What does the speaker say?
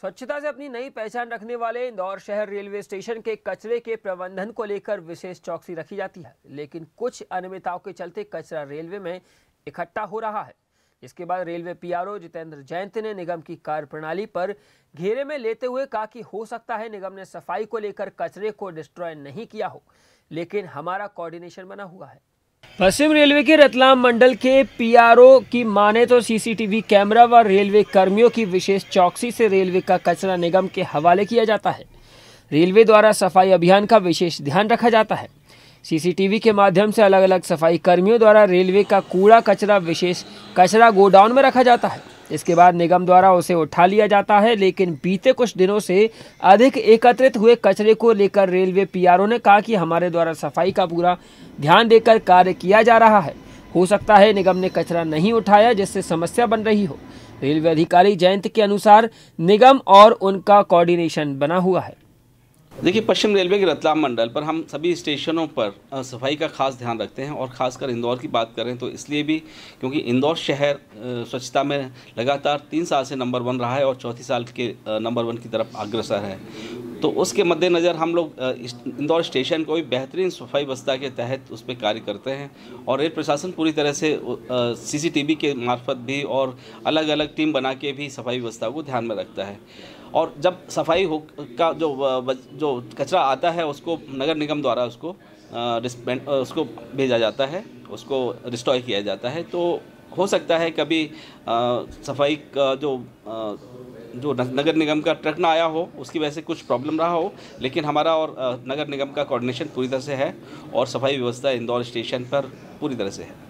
स्वच्छता से अपनी नई पहचान रखने वाले इंदौर शहर रेलवे स्टेशन के कचरे के प्रबंधन को लेकर विशेष चौकसी रखी जाती है लेकिन कुछ अनियमितताओं के चलते कचरा रेलवे में इकट्ठा हो रहा है इसके बाद रेलवे पीआरओ जितेंद्र जयंत ने निगम की कार्यप्रणाली पर घेरे में लेते हुए कहा कि हो सकता है निगम ने सफाई को लेकर कचरे को डिस्ट्रॉय नहीं किया हो लेकिन हमारा कोऑर्डिनेशन बना हुआ है पश्चिम रेलवे के रतलाम मंडल के पीआरओ की माने तो सीसीटीवी कैमरा व रेलवे कर्मियों की विशेष चौकसी से रेलवे का कचरा निगम के हवाले किया जाता है रेलवे द्वारा सफाई अभियान का विशेष ध्यान रखा जाता है सीसीटीवी के माध्यम से अलग अलग सफाई कर्मियों द्वारा रेलवे का कूड़ा कचरा विशेष कचरा गोडाउन में रखा जाता है इसके बाद निगम द्वारा उसे उठा लिया जाता है लेकिन बीते कुछ दिनों से अधिक एकत्रित हुए कचरे को लेकर रेलवे पीआरओ ने कहा कि हमारे द्वारा सफाई का पूरा ध्यान देकर कार्य किया जा रहा है हो सकता है निगम ने कचरा नहीं उठाया जिससे समस्या बन रही हो रेलवे अधिकारी जयंत के अनुसार निगम और उनका कोऑर्डिनेशन बना हुआ है देखिए पश्चिम रेलवे के रतलाम मंडल पर हम सभी स्टेशनों पर सफाई का खास ध्यान रखते हैं और ख़ासकर इंदौर की बात करें तो इसलिए भी क्योंकि इंदौर शहर स्वच्छता में लगातार तीन साल से नंबर वन रहा है और चौथी साल के नंबर वन की तरफ अग्रसर है तो उसके मद्देनज़र हम लोग इंदौर स्टेशन को भी बेहतरीन सफाई व्यवस्था के तहत उस पर कार्य करते हैं और रेल प्रशासन पूरी तरह से सीसीटीवी के मार्फत भी और अलग अलग टीम बना के भी सफाई व्यवस्था को ध्यान में रखता है और जब सफाई हो का जो जो कचरा आता है उसको नगर निगम द्वारा उसको उसको भेजा जाता है उसको रिस्टोर किया जाता है तो हो सकता है कभी आ, सफाई का जो आ, जो नगर निगम का ट्रक ना आया हो उसकी वजह से कुछ प्रॉब्लम रहा हो लेकिन हमारा और नगर निगम का कोऑर्डिनेशन पूरी तरह से है और सफाई व्यवस्था इंदौर स्टेशन पर पूरी तरह से है